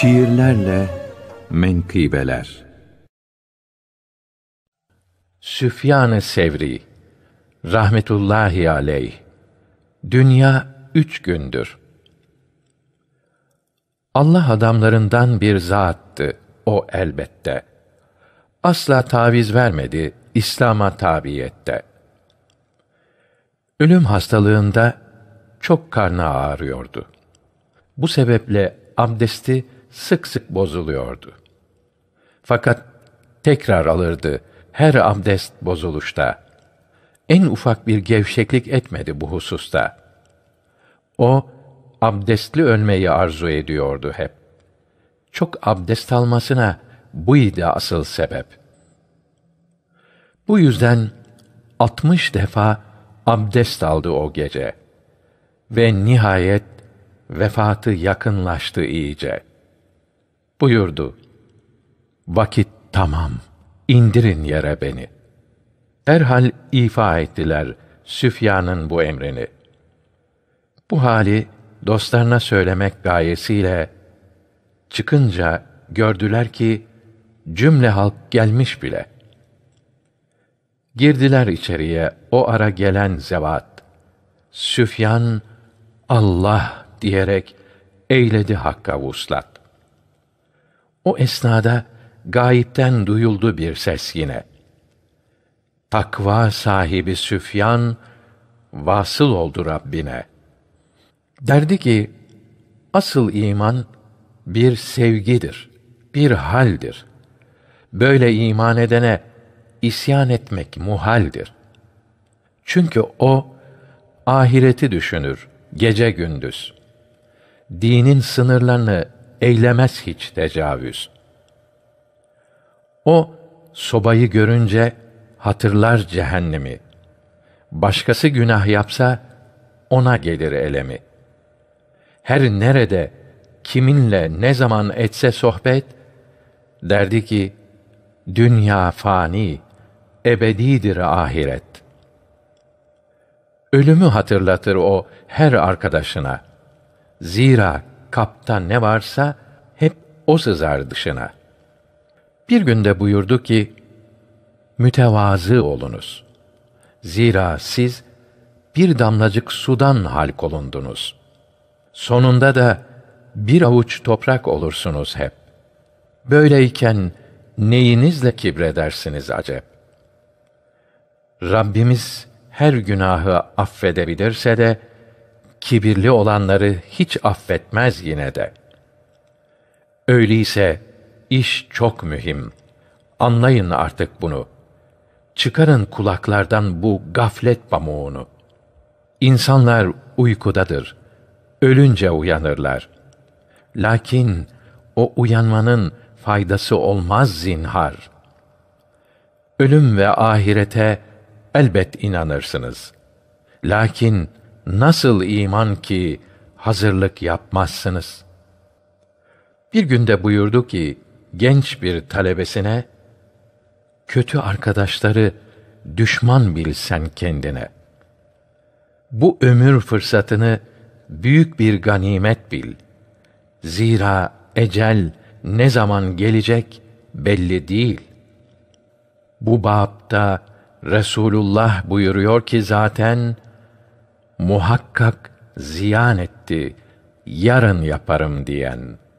Şiirlerle Menkıbeler Süfyan-ı Sevri Rahmetullahi aleyh Dünya üç gündür. Allah adamlarından bir zattı o elbette. Asla taviz vermedi İslam'a tabiyette. Ölüm hastalığında çok karnı ağrıyordu. Bu sebeple abdesti sık sık bozuluyordu. Fakat tekrar alırdı her abdest bozuluşta. En ufak bir gevşeklik etmedi bu hususta. O abdestli ölmeyi arzu ediyordu hep. Çok abdest almasına bu idi asıl sebep. Bu yüzden 60 defa abdest aldı o gece ve nihayet vefatı yakınlaştı iyice.'' buyurdu. Vakit tamam, indirin yere beni. Derhal ifa ettiler Süfyan'ın bu emrini. Bu hali dostlarına söylemek gayesiyle çıkınca gördüler ki cümle halk gelmiş bile. Girdiler içeriye o ara gelen zevat. Süfyan Allah diyerek eyledi hakka vuslat. O esnada gayipten duyuldu bir ses yine. Takva sahibi Süfyan vasıl oldu Rabbine. Derdi ki asıl iman bir sevgidir, bir haldir. Böyle iman edene isyan etmek muhaldir. Çünkü o ahireti düşünür gece gündüz. Dinin sınırlarını eylemez hiç tecavüz. O sobayı görünce hatırlar cehennemi. Başkası günah yapsa ona gelir elemi. Her nerede, kiminle, ne zaman etse sohbet, derdi ki, dünya fani, ebedidir ahiret. Ölümü hatırlatır o her arkadaşına. Zira kapta ne varsa hep o sızar dışına. Bir günde buyurdu ki, mütevazı olunuz. Zira siz bir damlacık sudan halk olundunuz. Sonunda da bir avuç toprak olursunuz hep. Böyleyken neyinizle kibredersiniz acep? Rabbimiz her günahı affedebilirse de, kibirli olanları hiç affetmez yine de. Öyleyse iş çok mühim. Anlayın artık bunu. Çıkarın kulaklardan bu gaflet pamuğunu. İnsanlar uykudadır. Ölünce uyanırlar. Lakin o uyanmanın faydası olmaz zinhar. Ölüm ve ahirete elbet inanırsınız. Lakin nasıl iman ki hazırlık yapmazsınız? Bir günde buyurdu ki genç bir talebesine kötü arkadaşları düşman bilsen kendine. Bu ömür fırsatını büyük bir ganimet bil. Zira ecel ne zaman gelecek belli değil. Bu bapta Resulullah buyuruyor ki zaten muhakkak ziyan etti, yarın yaparım diyen.''